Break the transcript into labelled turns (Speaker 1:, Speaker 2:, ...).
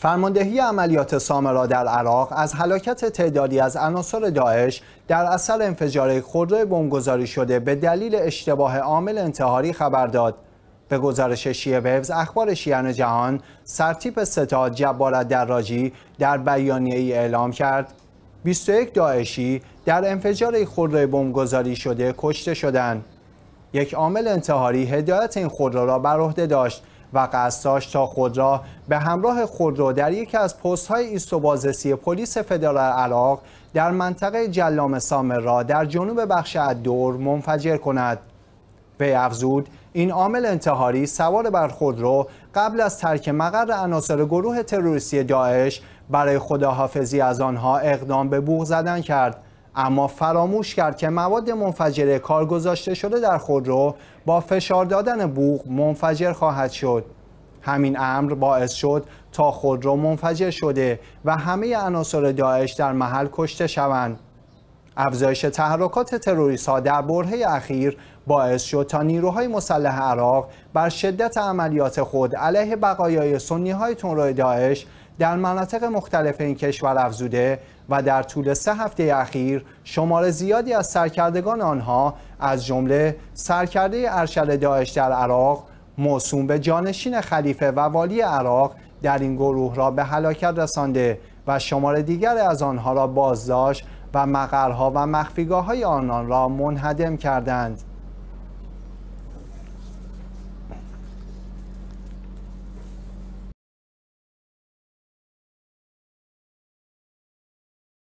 Speaker 1: فرماندهی عملیات سامرا در عراق از هلاکت تعدادی از عناصر داعش در اثر انفجار خودرو بمبگذاری شده به دلیل اشتباه عامل انتحاری خبر داد به گزارش شیعه ویوز اخبار شیعان جهان سرتیپ ستاد جبار دراجی در بیانیه ای اعلام کرد 21 داعشی در انفجار خودروی بمبگذاری شده کشته شدند یک عامل انتحاری هدایت این خودرو را بر عهده داشت و قصد داشت تا خود را به همراه را در یکی از و بازرسی پلیس فدرال عراق در منطقه جلام سامر را در جنوب بخش دور منفجر کند به افزود این عامل انتحاری سوار بر خود خودرو قبل از ترک مقر عناصر گروه تروریستی داعش برای خداحافظی از آنها اقدام به بوغ زدن کرد اما فراموش کرد که مواد منفجره کار گذاشته شده در خودرو با فشار دادن بوغ منفجر خواهد شد همین امر باعث شد تا خودرو منفجر شده و همه عناصر داعش در محل کشته شوند افزایش تحرکات تروریست ها در برهه اخیر باعث شد تا نیروهای مسلح عراق بر شدت عملیات خود علیه بقایای سنی های تنروی داعش در مناطق مختلف این کشور افزوده و در طول سه هفته اخیر شمار زیادی از سرکردگان آنها از جمله سرکرده ارشد داعش در عراق موسوم به جانشین خلیفه و والی عراق در این گروه را به هلاکت رسانده و شمار دیگر از آنها را بازداشت و مقرها و مخفیگاه های آنان را منهدم کردند.